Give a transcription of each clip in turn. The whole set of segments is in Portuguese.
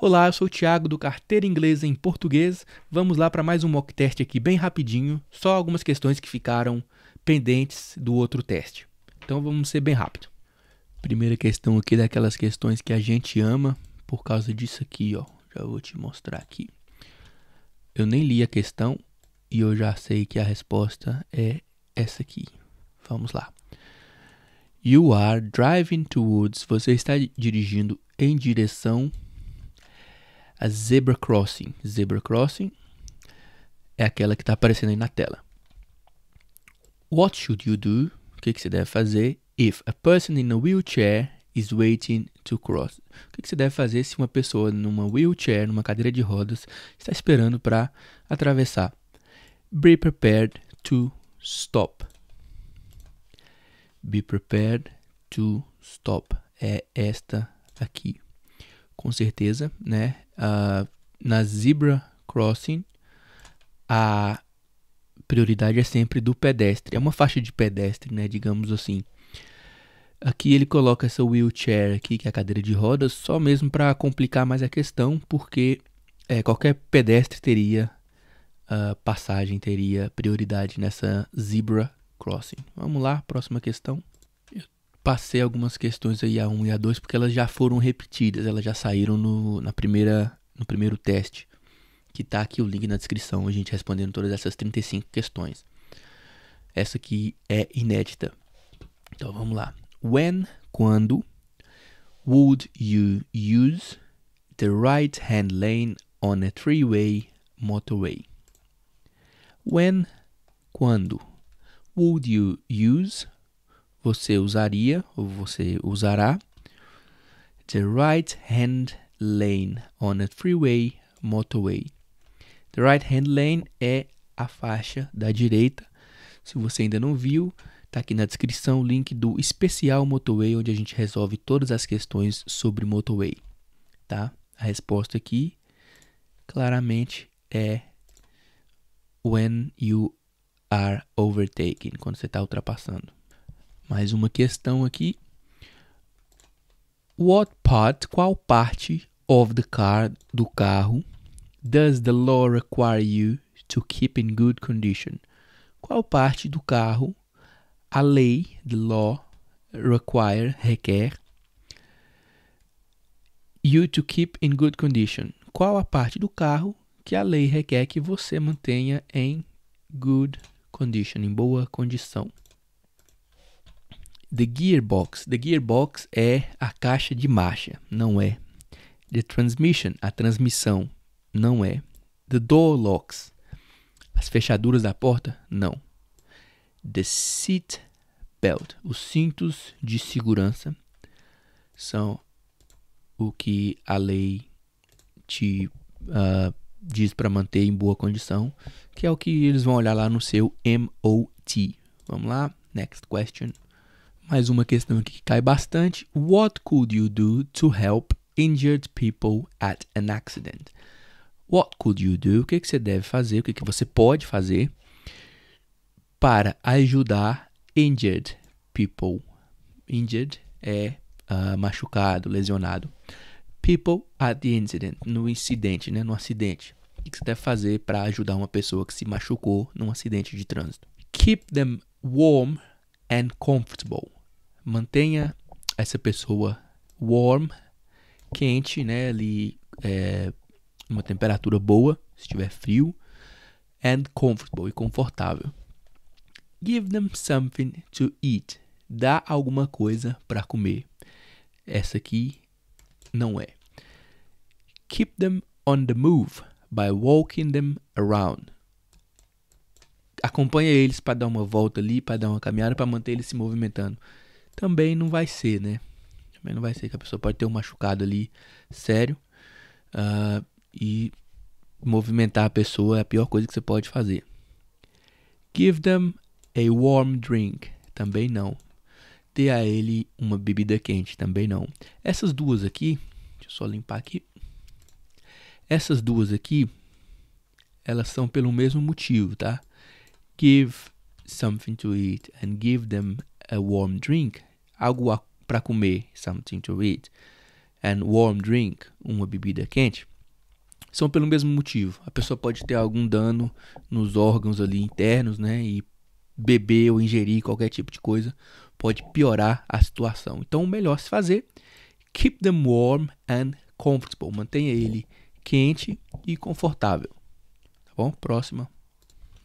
Olá, eu sou o Thiago do Carteira Inglesa em Português. Vamos lá para mais um mock teste aqui bem rapidinho, só algumas questões que ficaram pendentes do outro teste. Então vamos ser bem rápido. Primeira questão aqui daquelas questões que a gente ama por causa disso aqui, ó. Já vou te mostrar aqui. Eu nem li a questão e eu já sei que a resposta é essa aqui. Vamos lá. You are driving towards. Você está dirigindo em direção a Zebra Crossing. Zebra Crossing é aquela que está aparecendo aí na tela. What should you do? O que, que você deve fazer? If a person in a wheelchair is waiting to cross. O que, que você deve fazer se uma pessoa numa wheelchair, numa cadeira de rodas, está esperando para atravessar? Be prepared to stop. Be prepared to stop. É esta aqui com certeza, né? Uh, na zebra crossing, a prioridade é sempre do pedestre. É uma faixa de pedestre, né? Digamos assim. Aqui ele coloca essa wheelchair aqui, que é a cadeira de rodas, só mesmo para complicar mais a questão, porque é, qualquer pedestre teria uh, passagem, teria prioridade nessa zebra crossing. Vamos lá, próxima questão passei algumas questões aí a 1 e a 2 porque elas já foram repetidas, elas já saíram no, na primeira, no primeiro teste, que tá aqui o link na descrição, a gente respondendo todas essas 35 questões. Essa aqui é inédita. Então vamos lá. When, quando, would you use the right-hand lane on a three-way motorway? When, quando, would you use você usaria ou você usará the right hand lane on a freeway motorway. The right hand lane é a faixa da direita. Se você ainda não viu, está aqui na descrição o link do especial motorway onde a gente resolve todas as questões sobre motorway, tá? A resposta aqui claramente é when you are overtaking, quando você está ultrapassando. Mais uma questão aqui. What part, qual parte of the car, do carro, does the law require you to keep in good condition? Qual parte do carro a lei, the law, require, requer, you to keep in good condition? Qual a parte do carro que a lei requer que você mantenha em good condition, em boa condição? The gearbox. The gearbox é a caixa de marcha, não é. The transmission, a transmissão, não é. The door locks, as fechaduras da porta, não. The seat belt, os cintos de segurança são o que a lei te uh, diz para manter em boa condição, que é o que eles vão olhar lá no seu MOT. Vamos lá, next question mais uma questão aqui que cai bastante. What could you do to help injured people at an accident? What could you do? O que, que você deve fazer? O que, que você pode fazer para ajudar injured people? Injured é uh, machucado, lesionado. People at the incident, no incidente, né? No acidente. O que, que você deve fazer para ajudar uma pessoa que se machucou num acidente de trânsito? Keep them warm and comfortable mantenha essa pessoa warm, quente, né? Ali, é, uma temperatura boa, se estiver frio, and comfortable e confortável. Give them something to eat. Dá alguma coisa para comer. Essa aqui não é. Keep them on the move by walking them around. Acompanha eles para dar uma volta ali, para dar uma caminhada, para manter eles se movimentando também não vai ser, né? Também não vai ser que a pessoa pode ter um machucado ali sério uh, e movimentar a pessoa é a pior coisa que você pode fazer. Give them a warm drink. Também não. Dê a ele uma bebida quente. Também não. Essas duas aqui, deixa eu só limpar aqui. Essas duas aqui, elas são pelo mesmo motivo, tá? Give something to eat and give them a warm drink algo para comer, something to eat, and warm drink, uma bebida quente, são pelo mesmo motivo. A pessoa pode ter algum dano nos órgãos ali internos, né? E beber ou ingerir qualquer tipo de coisa pode piorar a situação. Então, o melhor se fazer, keep them warm and comfortable. Mantenha ele quente e confortável. Tá bom? Próxima.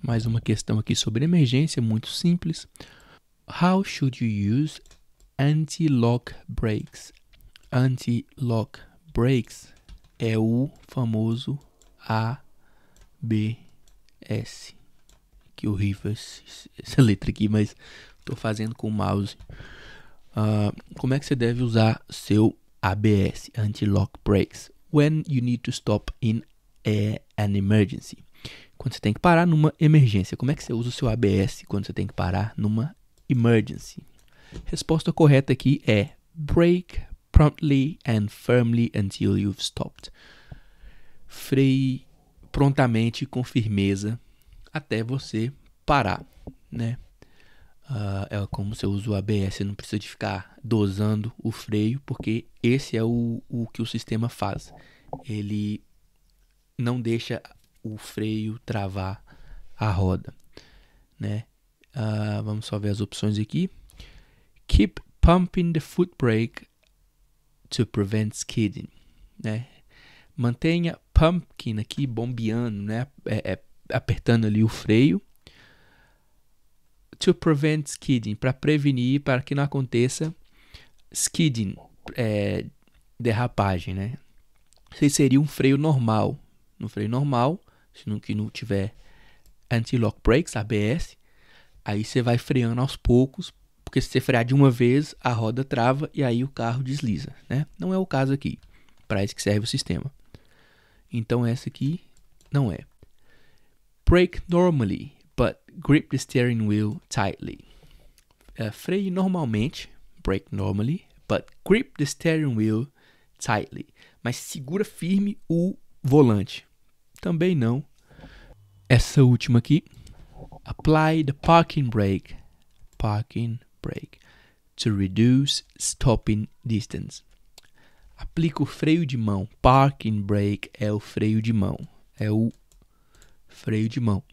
Mais uma questão aqui sobre emergência, muito simples. How should you use anti-lock brakes. Anti-lock brakes é o famoso ABS. Que horrível essa letra aqui, mas estou fazendo com o mouse. Uh, como é que você deve usar seu ABS, anti-lock brakes, when you need to stop in a, an emergency? Quando você tem que parar numa emergência, como é que você usa o seu ABS quando você tem que parar numa emergency? Resposta correta aqui é break promptly and firmly until you've stopped. Freie prontamente, com firmeza, até você parar, né? Uh, é como você usa o ABS, não precisa de ficar dosando o freio, porque esse é o, o que o sistema faz. Ele não deixa o freio travar a roda, né? Uh, vamos só ver as opções aqui. Keep pumping the foot brake to prevent skidding, né? Mantenha pumpkin aqui bombeando, né? É, é, apertando ali o freio to prevent skidding, para prevenir, para que não aconteça skidding, é, derrapagem, né? Isso seria um freio normal, no um freio normal, se não que não tiver anti-lock brakes, ABS, aí você vai freando aos poucos porque se você frear de uma vez, a roda trava e aí o carro desliza, né? Não é o caso aqui, para isso que serve o sistema. Então essa aqui não é. Brake normally, but grip the steering wheel tightly. É, freie normalmente, brake normally, but grip the steering wheel tightly. Mas segura firme o volante. Também não. Essa última aqui. Apply the parking brake. Parking brake to reduce stopping distance. Aplica o freio de mão. Parking brake é o freio de mão. É o freio de mão,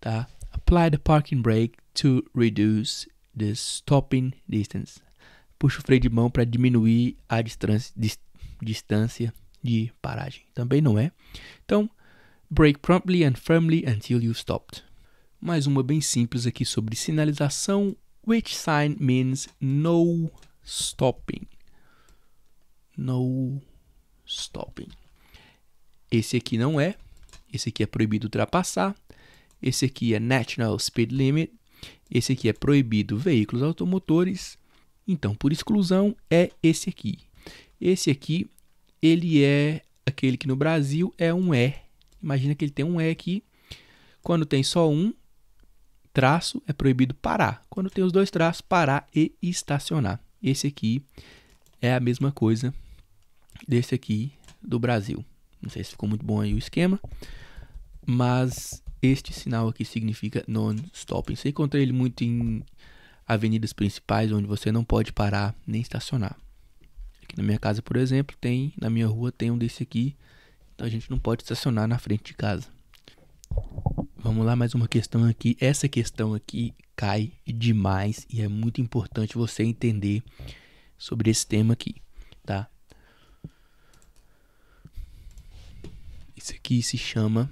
tá? Apply the parking brake to reduce the stopping distance. Puxa o freio de mão para diminuir a distância, distância de paragem. Também não é. Então, brake promptly and firmly until you stopped. Mais uma bem simples aqui sobre sinalização which sign means no stopping. No stopping. Esse aqui não é. Esse aqui é proibido ultrapassar. Esse aqui é National Speed Limit. Esse aqui é proibido veículos automotores. Então, por exclusão, é esse aqui. Esse aqui, ele é aquele que no Brasil é um E. Imagina que ele tem um E aqui. Quando tem só um, traço, é proibido parar. Quando tem os dois traços, parar e estacionar. Esse aqui é a mesma coisa desse aqui do Brasil. Não sei se ficou muito bom aí o esquema, mas este sinal aqui significa non-stop. Você encontra ele muito em avenidas principais, onde você não pode parar nem estacionar. Aqui na minha casa, por exemplo, tem, na minha rua tem um desse aqui, então a gente não pode estacionar na frente de casa. Vamos lá, mais uma questão aqui. Essa questão aqui cai demais e é muito importante você entender sobre esse tema aqui, tá? Isso aqui se chama.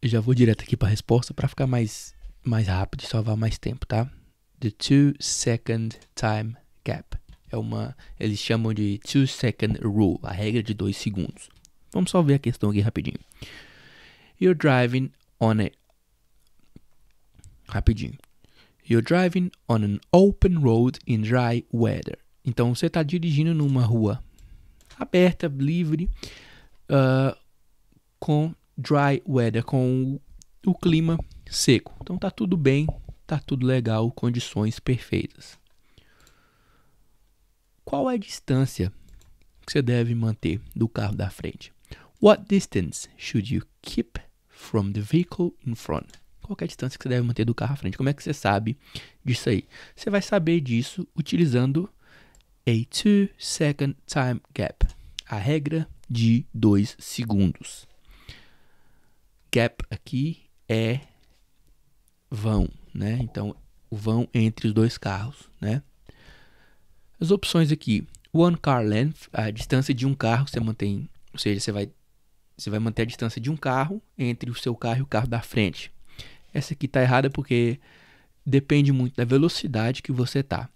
Eu já vou direto aqui para a resposta para ficar mais, mais rápido e salvar mais tempo, tá? The two second time gap. É uma. Eles chamam de two second rule, a regra de dois segundos. Vamos só ver a questão aqui rapidinho. You're driving on a. Rapidinho. You're driving on an open road in dry weather. Então você está dirigindo numa rua aberta, livre, uh, com dry weather, com o, clima seco. Então tá tudo bem, tá tudo legal, condições perfeitas. Qual é a distância que você deve manter do carro da frente? What distance should you keep from the vehicle in front. Qual é a distância que você deve manter do carro à frente? Como é que você sabe disso aí? Você vai saber disso utilizando a 2 second time gap. A regra de 2 segundos. Gap aqui é vão, né? Então, o vão entre os dois carros, né? As opções aqui, one car length, a distância de um carro que você mantém, ou seja, você vai você vai manter a distância de um carro entre o seu carro e o carro da frente. Essa aqui está errada porque depende muito da velocidade que você tá.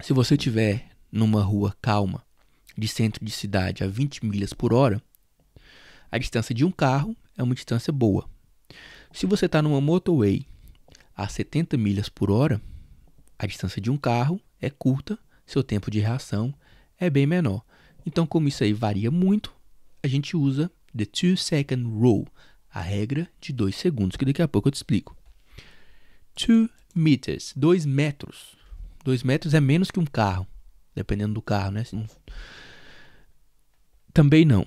Se você tiver numa rua calma, de centro de cidade a 20 milhas por hora, a distância de um carro é uma distância boa. Se você está numa motorway a 70 milhas por hora, a distância de um carro é curta, seu tempo de reação é bem menor. Então, como isso aí varia muito, a gente usa The Two Second Rule, a regra de dois segundos, que daqui a pouco eu te explico. Two meters, dois metros. Dois metros é menos que um carro, dependendo do carro, né? Também não,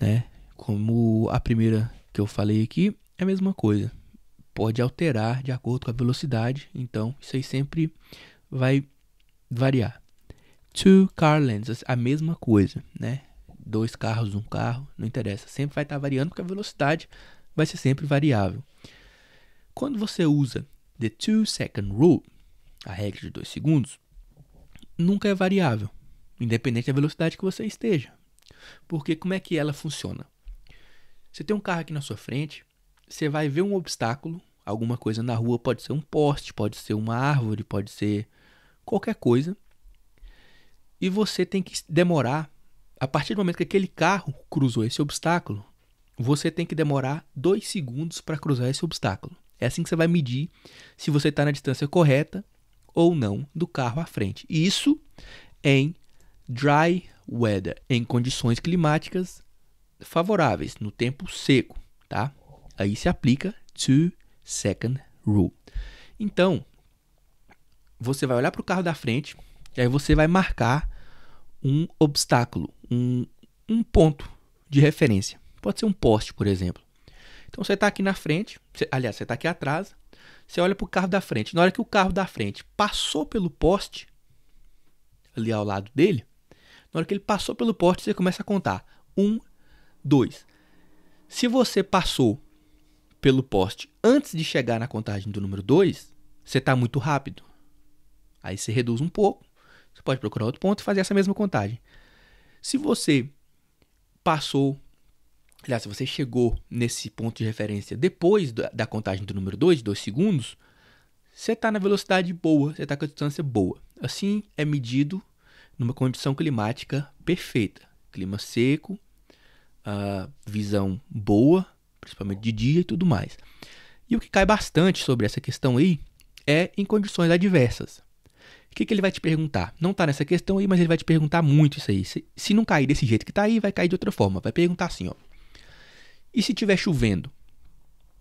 né? Como a primeira que eu falei aqui, é a mesma coisa. Pode alterar de acordo com a velocidade, então isso aí sempre vai variar. Two car lengths, a mesma coisa, né? dois carros, um carro, não interessa. Sempre vai estar tá variando porque a velocidade vai ser sempre variável. Quando você usa the two second rule, a regra de dois segundos, nunca é variável, independente da velocidade que você esteja. Porque como é que ela funciona? Você tem um carro aqui na sua frente, você vai ver um obstáculo, alguma coisa na rua, pode ser um poste, pode ser uma árvore, pode ser qualquer coisa. E você tem que demorar a partir do momento que aquele carro cruzou esse obstáculo, você tem que demorar dois segundos para cruzar esse obstáculo. É assim que você vai medir se você está na distância correta ou não do carro à frente. Isso em dry weather, em condições climáticas favoráveis, no tempo seco, tá? Aí se aplica two second rule. Então, você vai olhar para o carro da frente e aí você vai marcar um obstáculo, um, um ponto de referência. Pode ser um poste, por exemplo. Então você está aqui na frente, você, aliás, você está aqui atrás, você olha para o carro da frente. Na hora que o carro da frente passou pelo poste, ali ao lado dele, na hora que ele passou pelo poste, você começa a contar. Um, dois. Se você passou pelo poste antes de chegar na contagem do número 2, você está muito rápido. Aí você reduz um pouco, você pode procurar outro ponto e fazer essa mesma contagem. Se você passou, aliás, se você chegou nesse ponto de referência depois da contagem do número 2, de 2 segundos, você está na velocidade boa, você está com a distância boa. Assim é medido numa condição climática perfeita. Clima seco, visão boa, principalmente de dia e tudo mais. E o que cai bastante sobre essa questão aí é em condições adversas. O que, que ele vai te perguntar? Não tá nessa questão aí, mas ele vai te perguntar muito isso aí. Se, se não cair desse jeito que tá aí, vai cair de outra forma. Vai perguntar assim, ó. E se tiver chovendo?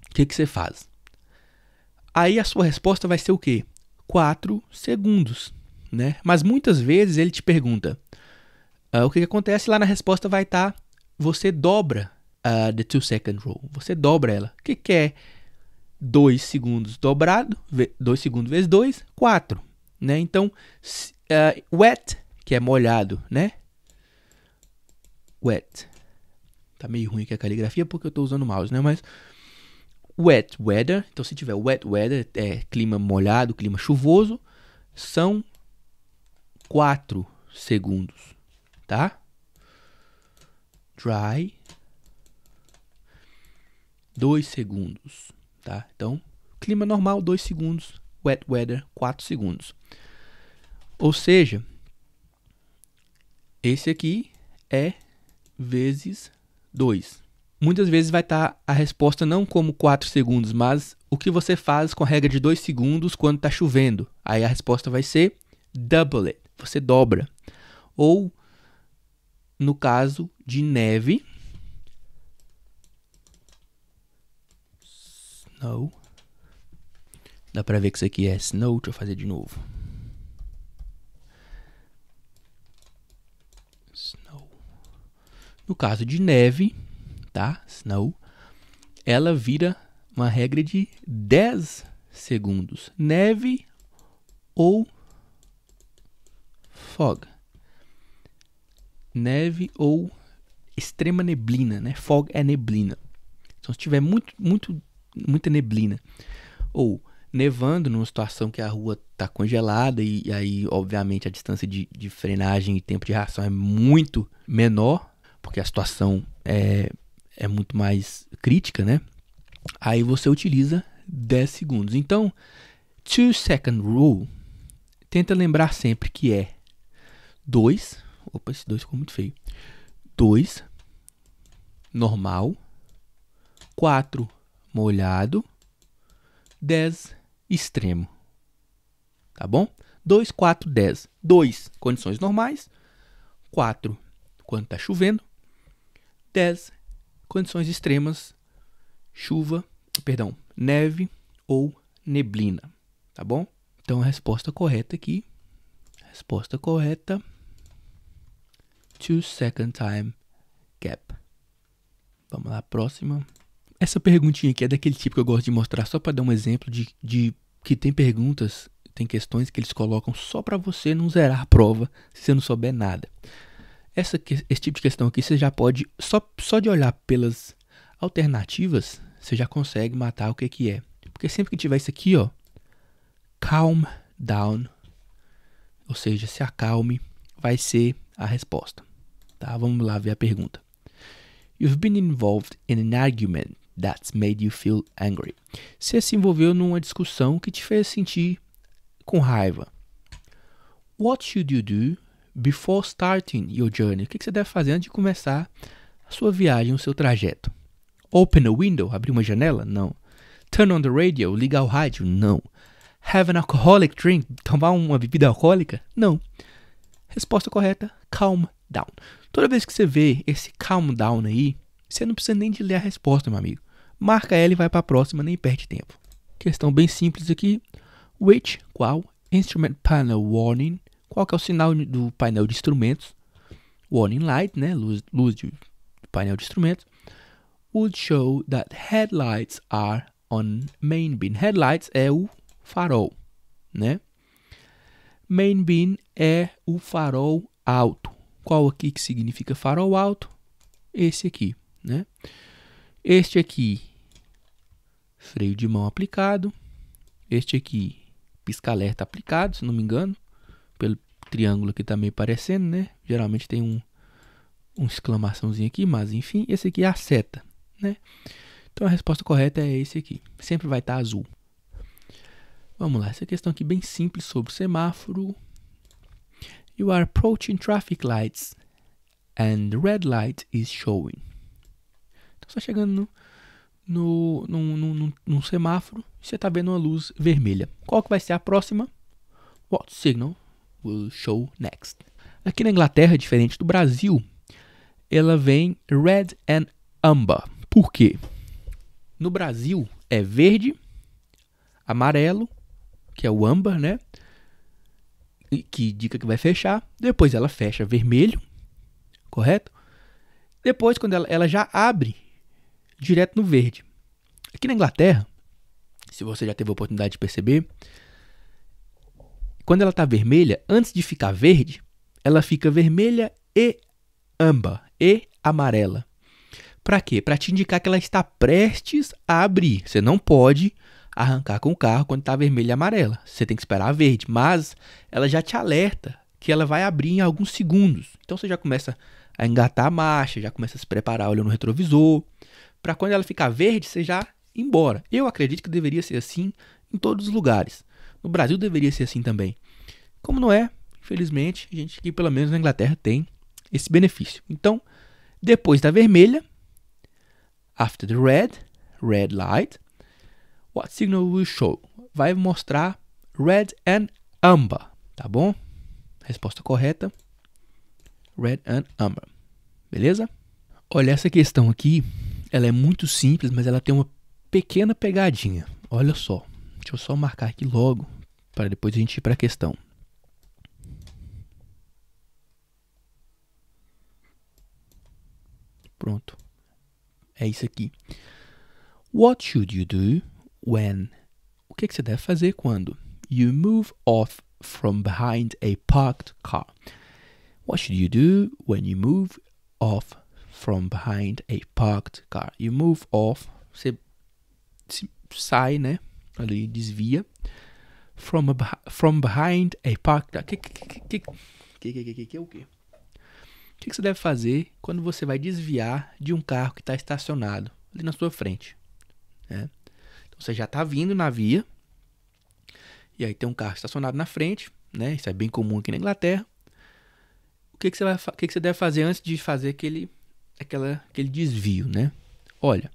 O que, que você faz? Aí a sua resposta vai ser o quê? 4 segundos, né? Mas muitas vezes ele te pergunta, uh, o que, que, acontece? Lá na resposta vai estar, tá, você dobra uh, the two second rule, você dobra ela. O que, que é 2 segundos dobrado, 2 segundos vezes 2, 4 né? Então, uh, wet, que é molhado, né? Wet. Tá meio ruim aqui a caligrafia porque eu tô usando o mouse, né? Mas wet weather, então se tiver wet weather, é clima molhado, clima chuvoso, são 4 segundos, tá? Dry 2 segundos, tá? Então, clima normal 2 segundos, wet weather 4 segundos. Ou seja, esse aqui é vezes 2. Muitas vezes vai estar tá a resposta não como 4 segundos, mas o que você faz com a regra de 2 segundos quando está chovendo. Aí a resposta vai ser double it, você dobra. Ou, no caso de neve, snow, Dá pra ver que isso aqui é snow. Deixa eu fazer de novo. Snow. No caso de neve, tá? Snow. Ela vira uma regra de 10 segundos. Neve ou fog. Neve ou extrema neblina, né? Fog é neblina. Então se tiver muito, muito, muita neblina ou nevando numa situação que a rua tá congelada e, e aí, obviamente, a distância de, de, frenagem e tempo de reação é muito menor, porque a situação é, é muito mais crítica, né? Aí você utiliza 10 segundos. Então, two second rule, tenta lembrar sempre que é 2, opa, esse 2 ficou muito feio. 2 normal, 4 molhado, 10 extremo. Tá bom? 2, 4, 10. 2, condições normais. 4, quando está chovendo. 10, condições extremas. Chuva, perdão, neve ou neblina. Tá bom? Então a resposta correta aqui. Resposta correta. 2 second time gap. Vamos lá, próxima. Essa perguntinha aqui é daquele tipo que eu gosto de mostrar só para dar um exemplo de, de que tem perguntas, tem questões que eles colocam só para você não zerar a prova se você não souber nada. Essa, esse tipo de questão aqui você já pode, só, só de olhar pelas alternativas, você já consegue matar o que, que é. Porque sempre que tiver isso aqui, ó, calm down, ou seja, se acalme, vai ser a resposta. Tá? Vamos lá ver a pergunta. You've been involved in an argument that's made you feel angry. Você se envolveu numa discussão que te fez sentir com raiva. What should you do before starting your journey? O que você deve fazer antes de começar a sua viagem, o seu trajeto? Open a window, abrir uma janela? Não. Turn on the radio, ligar o rádio? Não. Have an alcoholic drink, tomar uma bebida alcoólica? Não. Resposta correta: calm down. Toda vez que você vê esse calm down aí, você não precisa nem de ler a resposta, meu amigo marca ela e vai para a próxima, nem perde tempo. Questão bem simples aqui. Which, qual, instrument panel warning, qual que é o sinal do painel de instrumentos? Warning light, né, luz, luz de painel de instrumentos. Would show that headlights are on main beam. Headlights é o farol, né? Main beam é o farol alto. Qual aqui que significa farol alto? Esse aqui, né? Este aqui, freio de mão aplicado. Este aqui, pisca-alerta aplicado, se não me engano. Pelo triângulo aqui também tá parecendo, né? Geralmente tem um, um exclamaçãozinho aqui, mas enfim, esse aqui é a seta, né? Então a resposta correta é esse aqui. Sempre vai estar tá azul. Vamos lá, essa questão aqui bem simples sobre o semáforo. You are approaching traffic lights and the red light is showing. Tá só chegando no, no, no, no, semáforo e você está vendo uma luz vermelha. Qual que vai ser a próxima? What signal will show next? Aqui na Inglaterra, diferente do Brasil, ela vem red and amber. Por quê? No Brasil é verde, amarelo, que é o amber, né? Que indica que vai fechar. Depois ela fecha vermelho, correto? Depois, quando ela, ela já abre, direto no verde. Aqui na Inglaterra, se você já teve a oportunidade de perceber, quando ela está vermelha, antes de ficar verde, ela fica vermelha e amba e amarela. Para quê? Para te indicar que ela está prestes a abrir. Você não pode arrancar com o carro quando está vermelha e amarela. Você tem que esperar a verde, mas ela já te alerta que ela vai abrir em alguns segundos. Então você já começa a engatar a marcha, já começa a se preparar olhando no retrovisor para quando ela ficar verde, você já ir embora. Eu acredito que deveria ser assim em todos os lugares. No Brasil deveria ser assim também. Como não é, infelizmente, a gente aqui pelo menos na Inglaterra tem esse benefício. Então, depois da vermelha, after the red, red light, what signal will show? Vai mostrar red and amber, tá bom? Resposta correta, red and amber. Beleza? Olha essa questão aqui, ela é muito simples, mas ela tem uma pequena pegadinha. Olha só. Deixa eu só marcar aqui logo para depois a gente ir para a questão. Pronto. É isso aqui. What should you do when? O que, é que você deve fazer quando? You move off from behind a parked car. What should you do when you move off from behind a parked car. You move off, você sai, né? Ali desvia. From, a, from behind a parked car. Que, que, que, que, que, que, é o que O que, que você deve fazer quando você vai desviar de um carro que está estacionado ali na sua frente? Né? Então você já está vindo na via e aí tem um carro estacionado na frente, né? Isso é bem comum aqui na Inglaterra. O que, que, você, vai, o que, que você deve fazer antes de fazer aquele aquela, aquele desvio, né? Olha,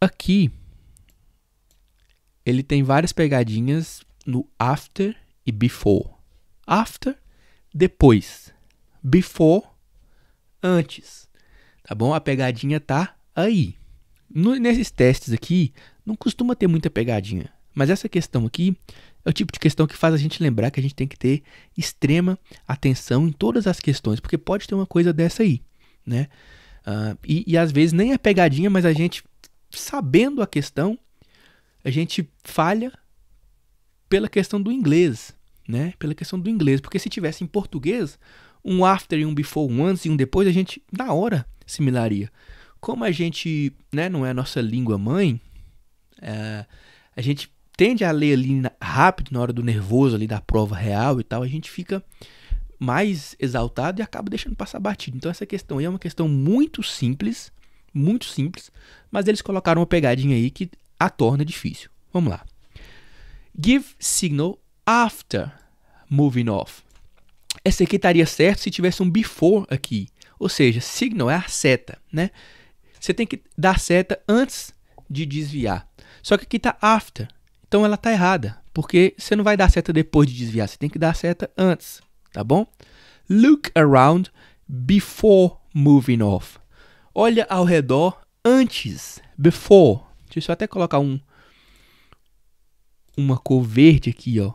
aqui ele tem várias pegadinhas no after e before. After, depois. Before, antes. Tá bom? A pegadinha tá aí. No, nesses testes aqui, não costuma ter muita pegadinha. Mas essa questão aqui é o tipo de questão que faz a gente lembrar que a gente tem que ter extrema atenção em todas as questões, porque pode ter uma coisa dessa aí, né? Uh, e, e às vezes nem é pegadinha, mas a gente, sabendo a questão, a gente falha pela questão do inglês, né? Pela questão do inglês, porque se tivesse em português, um after e um before, um antes e um depois, a gente na hora similaria. Como a gente, né, não é a nossa língua mãe, é, a gente tende a ler ali rápido, na hora do nervoso ali da prova real e tal, a gente fica mais exaltado e acaba deixando passar batido. Então essa questão aí é uma questão muito simples, muito simples, mas eles colocaram uma pegadinha aí que a torna difícil. Vamos lá. Give signal after moving off. Essa aqui estaria certo se tivesse um before aqui. Ou seja, signal é a seta, né? Você tem que dar seta antes de desviar. Só que aqui está after. Então ela está errada, porque você não vai dar seta depois de desviar, você tem que dar seta antes, tá bom? Look around before moving off. Olha ao redor antes, before. Deixa eu até colocar um uma cor verde aqui, ó.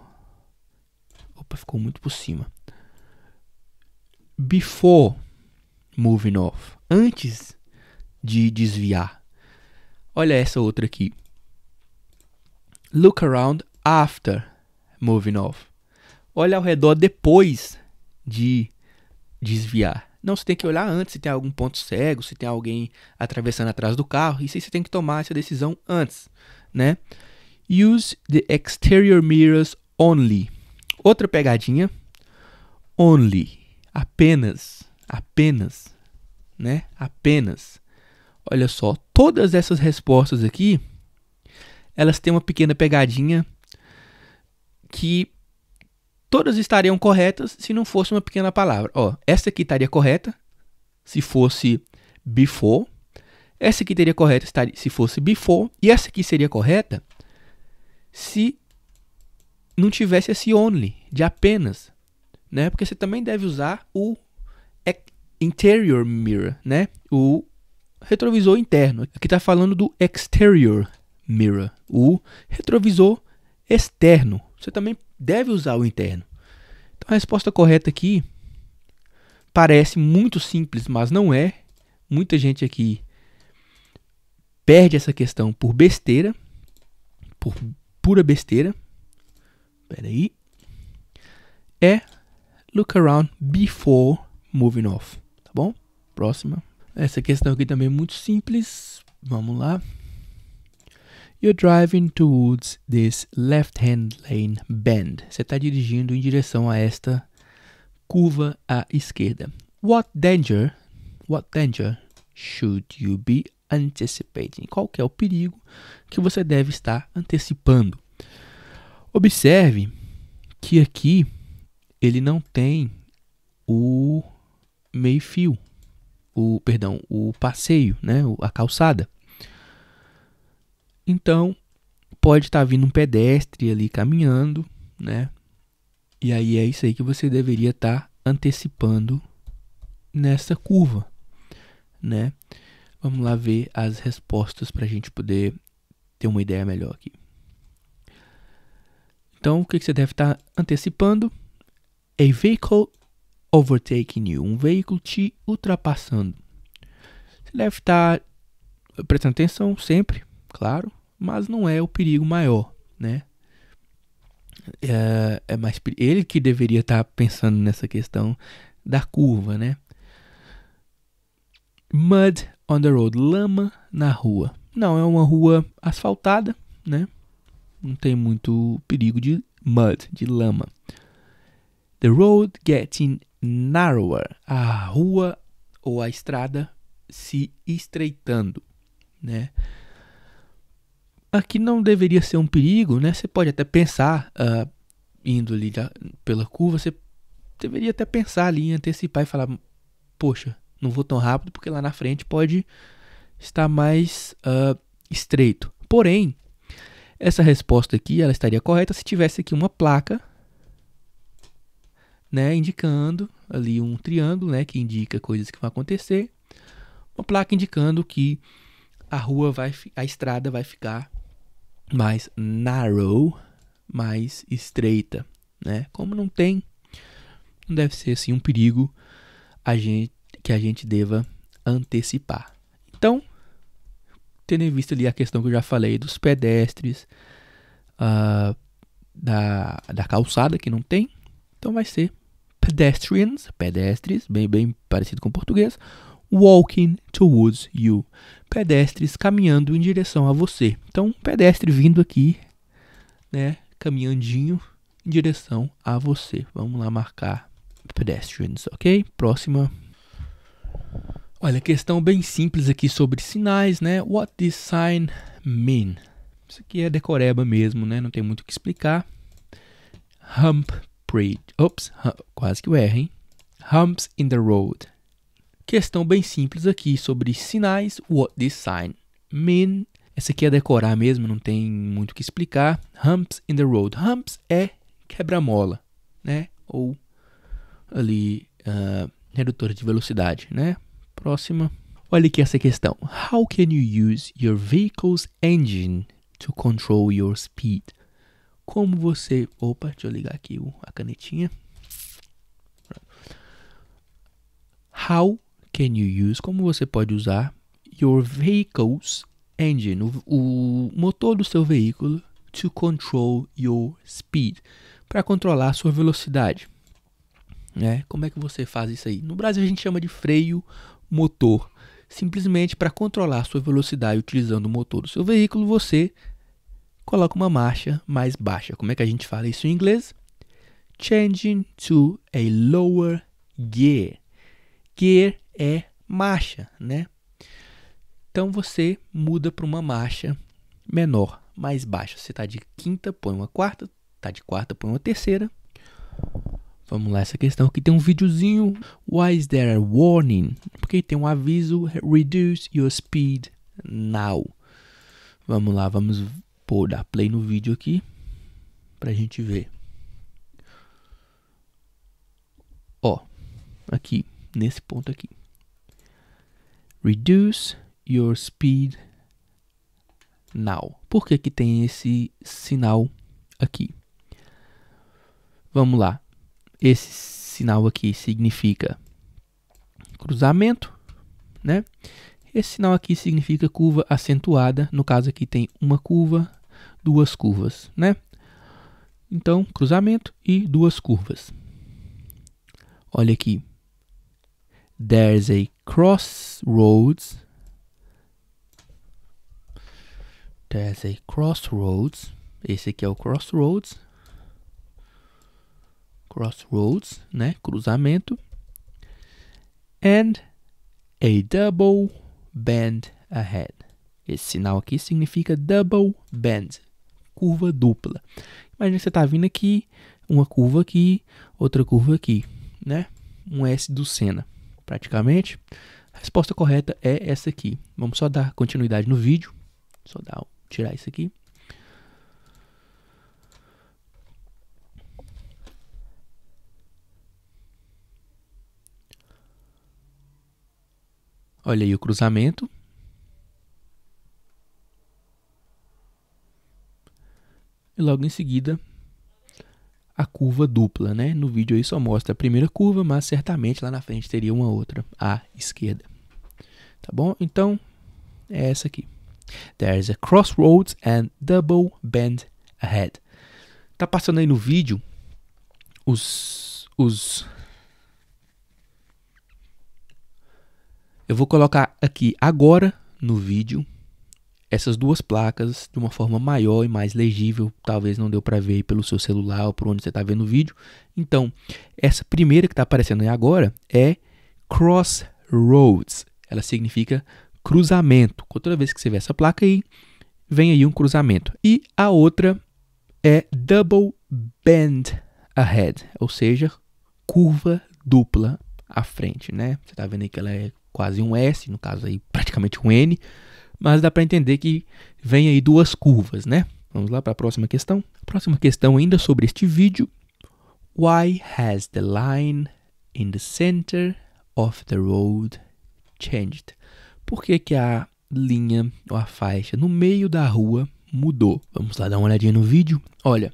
Opa, ficou muito por cima. Before moving off. Antes de desviar. Olha essa outra aqui. Look around after moving off. Olha ao redor depois de desviar. Não, você tem que olhar antes se tem algum ponto cego, se tem alguém atravessando atrás do carro, e se você tem que tomar essa decisão antes, né? Use the exterior mirrors only. Outra pegadinha. Only. Apenas. Apenas. Né? Apenas. Olha só, todas essas respostas aqui elas têm uma pequena pegadinha que todas estariam corretas se não fosse uma pequena palavra. Ó, essa aqui estaria correta se fosse before. Essa aqui teria correta se fosse before. E essa aqui seria correta se não tivesse esse only, de apenas. Né? Porque você também deve usar o interior mirror, né? o retrovisor interno. Aqui está falando do exterior mirror, o retrovisor externo. Você também deve usar o interno. Então a resposta correta aqui parece muito simples, mas não é. Muita gente aqui perde essa questão por besteira, por pura besteira. Pera aí. É look around before moving off, tá bom? Próxima. Essa questão aqui também é muito simples. Vamos lá. You're driving towards this left-hand lane bend. Você está dirigindo em direção a esta curva à esquerda. What danger? What danger should you be anticipating? Qual é o perigo que você deve estar antecipando? Observe que aqui ele não tem o meio-fio, o perdão, o passeio, né, a calçada. Então, pode estar tá vindo um pedestre ali caminhando, né? E aí é isso aí que você deveria estar tá antecipando nessa curva, né? Vamos lá ver as respostas para a gente poder ter uma ideia melhor aqui. Então, o que, que você deve estar tá antecipando? A vehicle overtaking you, um veículo te ultrapassando. Você deve estar tá prestando atenção sempre, claro, mas não é o perigo maior, né? É, é mais ele que deveria estar tá pensando nessa questão da curva, né? Mud on the road, lama na rua. Não, é uma rua asfaltada, né? Não tem muito perigo de mud, de lama. The road getting narrower. A rua ou a estrada se estreitando, né? Aqui não deveria ser um perigo, né? Você pode até pensar, uh, indo ali da, pela curva, você deveria até pensar ali, antecipar e falar: Poxa, não vou tão rápido porque lá na frente pode estar mais uh, estreito. Porém, essa resposta aqui ela estaria correta se tivesse aqui uma placa, né, indicando ali um triângulo, né, que indica coisas que vão acontecer, uma placa indicando que a rua vai, a estrada vai ficar mais narrow, mais estreita, né? Como não tem, não deve ser assim um perigo a gente, que a gente deva antecipar. Então, tendo em vista ali a questão que eu já falei dos pedestres, uh, da, da calçada que não tem, então vai ser pedestrians, pedestres, bem, bem parecido com o português, walking towards you. Pedestres caminhando em direção a você. Então, um pedestre vindo aqui, né, caminhandinho em direção a você. Vamos lá marcar pedestrians, ok? Próxima. Olha, questão bem simples aqui sobre sinais, né? What this sign mean? Isso aqui é decoreba mesmo, né? Não tem muito o que explicar. Hump bridge, Ops, hum, quase que o R, hein? Humps in the road. Questão bem simples aqui sobre sinais. What this sign mean? Essa aqui é decorar mesmo, não tem muito o que explicar. Humps in the road. Humps é quebra-mola, né? Ou ali uh, redutor de velocidade, né? Próxima. Olha aqui essa questão. How can you use your vehicle's engine to control your speed? Como você... Opa, deixa eu ligar aqui a canetinha. How can you use? Como você pode usar your vehicle's engine, o, o motor do seu veículo, to control your speed, para controlar a sua velocidade. Né? Como é que você faz isso aí? No Brasil a gente chama de freio motor. Simplesmente para controlar a sua velocidade utilizando o motor do seu veículo, você coloca uma marcha mais baixa. Como é que a gente fala isso em inglês? Changing to a lower gear. Gear é marcha, né? Então você muda para uma marcha menor, mais baixa. Você está de quinta, põe uma quarta, está de quarta, põe uma terceira. Vamos lá, essa questão aqui tem um videozinho. Why is there a warning? Porque tem um aviso. Reduce your speed now. Vamos lá, vamos pôr, dar play no vídeo aqui pra gente ver. Ó, aqui, nesse ponto aqui. Reduce your speed now. Por que, que tem esse sinal aqui? Vamos lá. Esse sinal aqui significa cruzamento, né? Esse sinal aqui significa curva acentuada. No caso aqui tem uma curva, duas curvas, né? Então, cruzamento e duas curvas. Olha aqui there's a crossroads there's a crossroads esse aqui é o crossroads crossroads né cruzamento and a double bend ahead esse sinal aqui significa double bend curva dupla imagina que você está vindo aqui uma curva aqui outra curva aqui né um S do Senna praticamente. A resposta correta é essa aqui. Vamos só dar continuidade no vídeo. Só dar, tirar isso aqui. Olha aí o cruzamento. E logo em seguida a curva dupla, né? No vídeo aí só mostra a primeira curva, mas certamente lá na frente teria uma outra à esquerda. Tá bom? Então, é essa aqui. There's a crossroads and double bend ahead. Tá passando aí no vídeo os os Eu vou colocar aqui agora no vídeo essas duas placas de uma forma maior e mais legível. Talvez não deu para ver pelo seu celular ou por onde você está vendo o vídeo. Então, essa primeira que está aparecendo aí agora é Crossroads. Ela significa cruzamento. Toda vez que você vê essa placa aí, vem aí um cruzamento. E a outra é Double Bend Ahead, ou seja, curva dupla à frente, né? Você está vendo aí que ela é quase um S, no caso aí praticamente um N mas dá para entender que vem aí duas curvas, né? Vamos lá para a próxima questão. Próxima questão ainda sobre este vídeo. Why has the line in the center of the road changed? Por que, que a linha ou a faixa no meio da rua mudou? Vamos lá dar uma olhadinha no vídeo. Olha,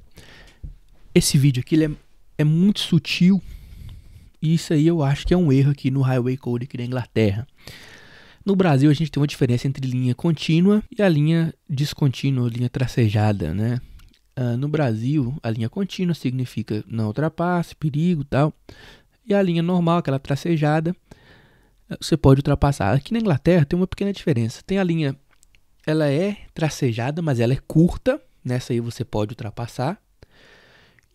esse vídeo aqui é, é muito sutil. E isso aí eu acho que é um erro aqui no Highway Code aqui da Inglaterra. No Brasil, a gente tem uma diferença entre linha contínua e a linha descontínua, linha tracejada, né? Uh, no Brasil, a linha contínua significa não ultrapasse, perigo tal. E a linha normal, aquela tracejada, ah, você pode ultrapassar. Aqui na Inglaterra tem uma pequena diferença. Tem a linha, ela é tracejada, mas ela é curta. Nessa aí você pode ultrapassar.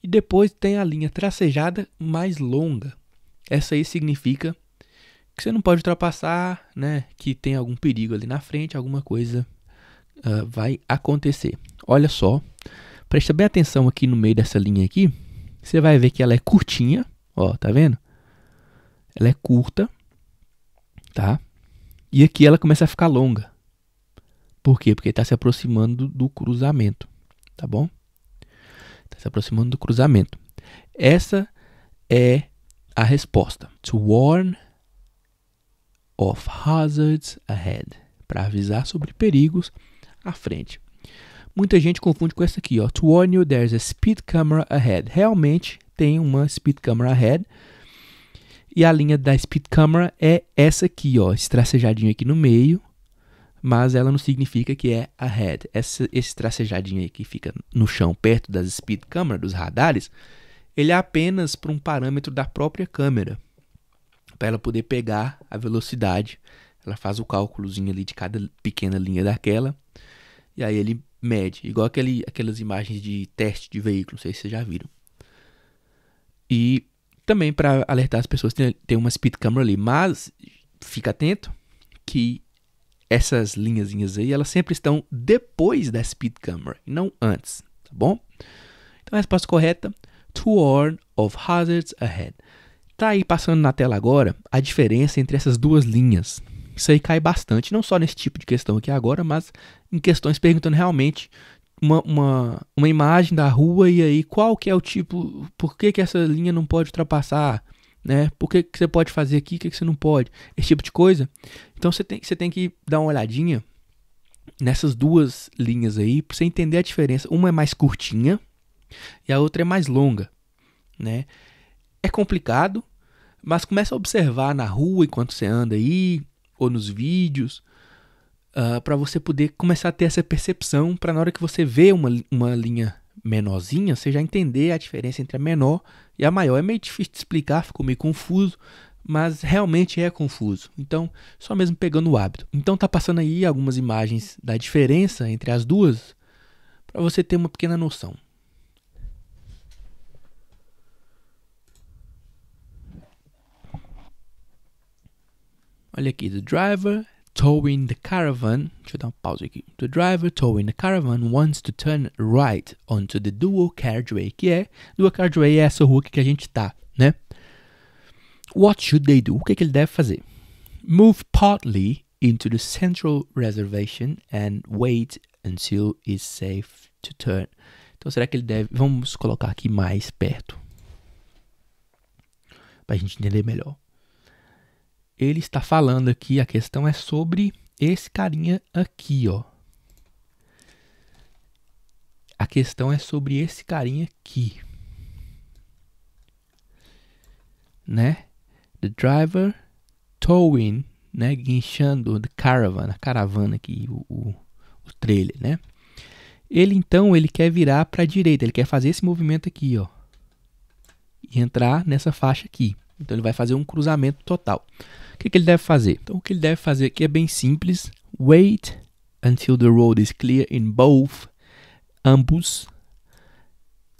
E depois tem a linha tracejada mais longa. Essa aí significa que você não pode ultrapassar, né? Que tem algum perigo ali na frente, alguma coisa uh, vai acontecer. Olha só, presta bem atenção aqui no meio dessa linha aqui. Você vai ver que ela é curtinha, ó, tá vendo? Ela é curta, tá? E aqui ela começa a ficar longa. Por quê? Porque está se aproximando do cruzamento, tá bom? Está se aproximando do cruzamento. Essa é a resposta. To warn of hazards ahead, para avisar sobre perigos à frente. Muita gente confunde com essa aqui, ó. To warn you there's a speed camera ahead. Realmente tem uma speed camera ahead. E a linha da speed camera é essa aqui, ó, esse tracejadinho aqui no meio, mas ela não significa que é ahead. esse tracejadinho aí que fica no chão perto das speed camera, dos radares, ele é apenas para um parâmetro da própria câmera para ela poder pegar a velocidade. Ela faz o cálculozinho ali de cada pequena linha daquela. E aí ele mede, igual aquele, aquelas imagens de teste de veículo, não sei se vocês já viram. E também para alertar as pessoas, tem, tem uma speed camera ali, mas fica atento que essas linhazinhas aí, elas sempre estão depois da speed camera, não antes, tá bom? Então a resposta correta, to warn of hazards ahead. Tá aí passando na tela agora a diferença entre essas duas linhas. Isso aí cai bastante, não só nesse tipo de questão aqui agora, mas em questões perguntando realmente uma, uma, uma imagem da rua e aí qual que é o tipo, por que, que essa linha não pode ultrapassar, né? Por que, que você pode fazer aqui, por que, que você não pode, esse tipo de coisa. Então você tem, você tem que dar uma olhadinha nessas duas linhas aí para você entender a diferença. Uma é mais curtinha e a outra é mais longa, né? É complicado, mas começa a observar na rua enquanto você anda aí, ou nos vídeos, uh, ah, para você poder começar a ter essa percepção, para na hora que você vê uma, uma linha menorzinha, você já entender a diferença entre a menor e a maior. É meio difícil de explicar, ficou meio confuso, mas realmente é confuso. Então, só mesmo pegando o hábito. Então tá passando aí algumas imagens da diferença entre as duas, para você ter uma pequena noção. Olha aqui, The Driver towing the caravan. Deixa eu dar uma pausa aqui. The driver towing the caravan wants to turn right onto the dual carriageway, que é dual carriageway é essa rua que a gente tá, né? What should they do? O que, é que ele deve fazer? Move partly into the central reservation and wait until it's safe to turn. Então será que ele deve? Vamos colocar aqui mais perto para a gente entender melhor ele está falando aqui, a questão é sobre esse carinha aqui, ó. A questão é sobre esse carinha aqui. Né? The driver towing, né? Guinchando the caravan, a caravana aqui, o, o, o trailer, né? Ele então, ele quer virar para a direita, ele quer fazer esse movimento aqui, ó. E entrar nessa faixa aqui. Então ele vai fazer um cruzamento total. O que, que ele deve fazer? Então o que ele deve fazer aqui é bem simples. Wait until the road is clear in both ambos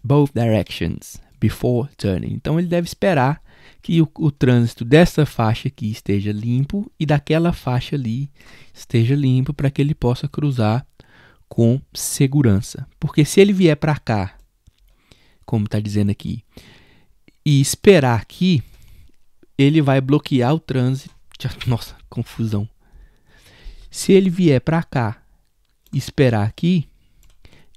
both directions before turning. Então ele deve esperar que o, o, trânsito dessa faixa aqui esteja limpo e daquela faixa ali esteja limpo para que ele possa cruzar com segurança. Porque se ele vier para cá, como está dizendo aqui, e esperar aqui, ele vai bloquear o trânsito. Nossa, confusão. Se ele vier para cá esperar aqui,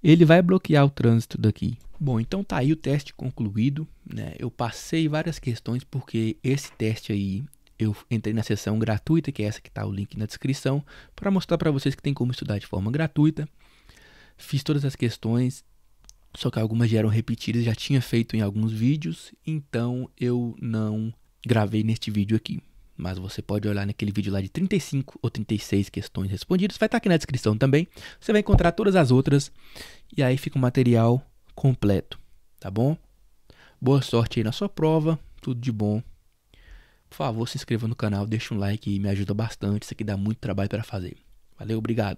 ele vai bloquear o trânsito daqui. Bom, então tá aí o teste concluído, né? Eu passei várias questões porque esse teste aí eu entrei na sessão gratuita, que é essa que está o link na descrição, para mostrar para vocês que tem como estudar de forma gratuita. Fiz todas as questões, só que algumas já eram repetidas, já tinha feito em alguns vídeos, então eu não gravei neste vídeo aqui. Mas você pode olhar naquele vídeo lá de 35 ou 36 questões respondidas. Vai estar tá aqui na descrição também. Você vai encontrar todas as outras. E aí fica o material completo. Tá bom? Boa sorte aí na sua prova. Tudo de bom. Por favor, se inscreva no canal, deixa um like me ajuda bastante. Isso aqui dá muito trabalho para fazer. Valeu, obrigado.